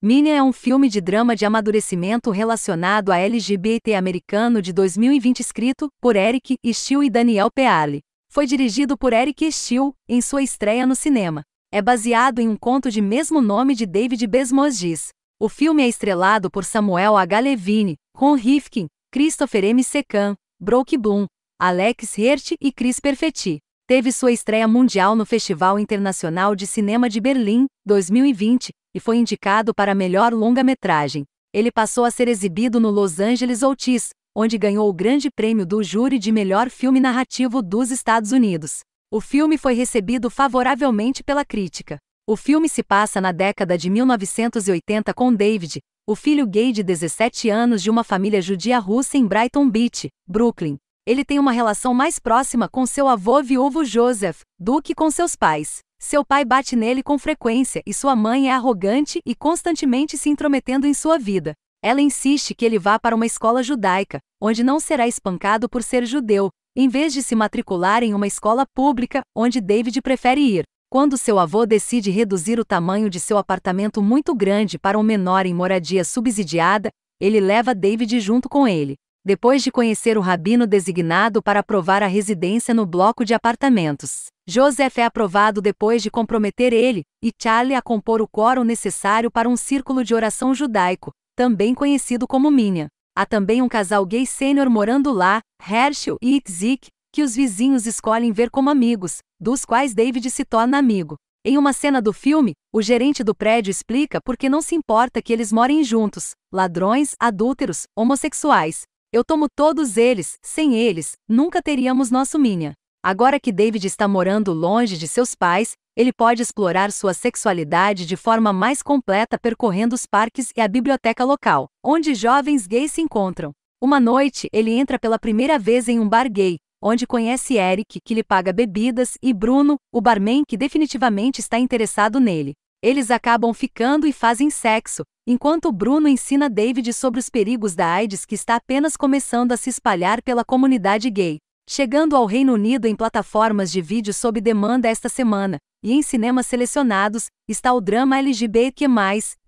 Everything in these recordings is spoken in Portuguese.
Minha é um filme de drama de amadurecimento relacionado a LGBT americano de 2020 escrito por Eric Steele e Daniel Peale. Foi dirigido por Eric Steele em sua estreia no cinema. É baseado em um conto de mesmo nome de David Besmozis. O filme é estrelado por Samuel H. Levine, Ron Rifkin, Christopher M. Secan, Broke Bloom, Alex Hirt e Chris Perfetti teve sua estreia mundial no Festival Internacional de Cinema de Berlim, 2020, e foi indicado para melhor longa-metragem. Ele passou a ser exibido no Los Angeles Otis, onde ganhou o Grande Prêmio do Júri de Melhor Filme Narrativo dos Estados Unidos. O filme foi recebido favoravelmente pela crítica. O filme se passa na década de 1980 com David, o filho gay de 17 anos de uma família judia russa em Brighton Beach, Brooklyn. Ele tem uma relação mais próxima com seu avô viúvo Joseph do que com seus pais. Seu pai bate nele com frequência e sua mãe é arrogante e constantemente se intrometendo em sua vida. Ela insiste que ele vá para uma escola judaica, onde não será espancado por ser judeu, em vez de se matricular em uma escola pública, onde David prefere ir. Quando seu avô decide reduzir o tamanho de seu apartamento muito grande para um menor em moradia subsidiada, ele leva David junto com ele depois de conhecer o rabino designado para aprovar a residência no bloco de apartamentos. Joseph é aprovado depois de comprometer ele e Charlie a compor o quórum necessário para um círculo de oração judaico, também conhecido como Minha. Há também um casal gay sênior morando lá, Herschel e Itzik, que os vizinhos escolhem ver como amigos, dos quais David se torna amigo. Em uma cena do filme, o gerente do prédio explica por que não se importa que eles morem juntos, ladrões, adúlteros, homossexuais, eu tomo todos eles, sem eles, nunca teríamos nosso Minha. Agora que David está morando longe de seus pais, ele pode explorar sua sexualidade de forma mais completa percorrendo os parques e a biblioteca local, onde jovens gays se encontram. Uma noite, ele entra pela primeira vez em um bar gay, onde conhece Eric, que lhe paga bebidas, e Bruno, o barman que definitivamente está interessado nele. Eles acabam ficando e fazem sexo, enquanto Bruno ensina David sobre os perigos da AIDS que está apenas começando a se espalhar pela comunidade gay, chegando ao Reino Unido em plataformas de vídeo sob demanda esta semana, e em cinemas selecionados está o drama LGBT+,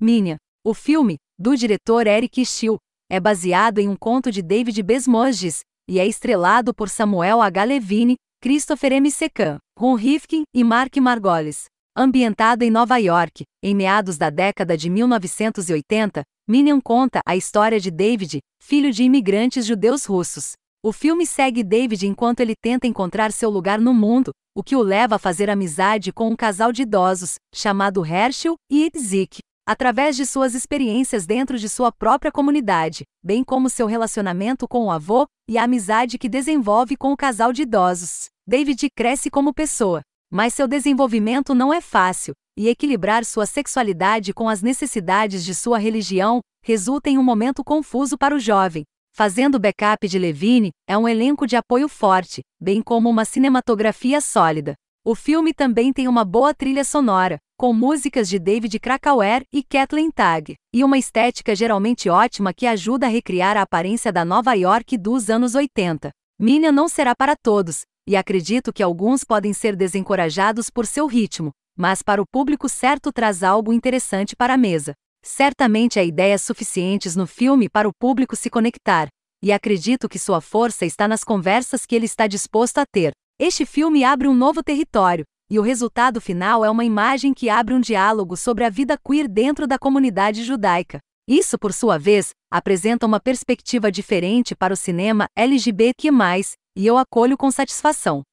Minha. O filme, do diretor Eric Steele, é baseado em um conto de David Besmoges, e é estrelado por Samuel H. Levine, Christopher M. Secan, Ron Rifkin e Mark Margolis. Ambientada em Nova York, em meados da década de 1980, Minion conta a história de David, filho de imigrantes judeus russos. O filme segue David enquanto ele tenta encontrar seu lugar no mundo, o que o leva a fazer amizade com um casal de idosos, chamado Herschel e Itzik. Através de suas experiências dentro de sua própria comunidade, bem como seu relacionamento com o avô e a amizade que desenvolve com o casal de idosos, David cresce como pessoa, mas seu desenvolvimento não é fácil, e equilibrar sua sexualidade com as necessidades de sua religião resulta em um momento confuso para o jovem. Fazendo backup de Levine, é um elenco de apoio forte, bem como uma cinematografia sólida. O filme também tem uma boa trilha sonora, com músicas de David Krakauer e Kathleen Tagg, e uma estética geralmente ótima que ajuda a recriar a aparência da Nova York dos anos 80. Minha não será para todos, e acredito que alguns podem ser desencorajados por seu ritmo, mas para o público certo traz algo interessante para a mesa. Certamente há ideias suficientes no filme para o público se conectar, e acredito que sua força está nas conversas que ele está disposto a ter. Este filme abre um novo território, e o resultado final é uma imagem que abre um diálogo sobre a vida queer dentro da comunidade judaica. Isso, por sua vez, apresenta uma perspectiva diferente para o cinema LGBT, e eu acolho com satisfação.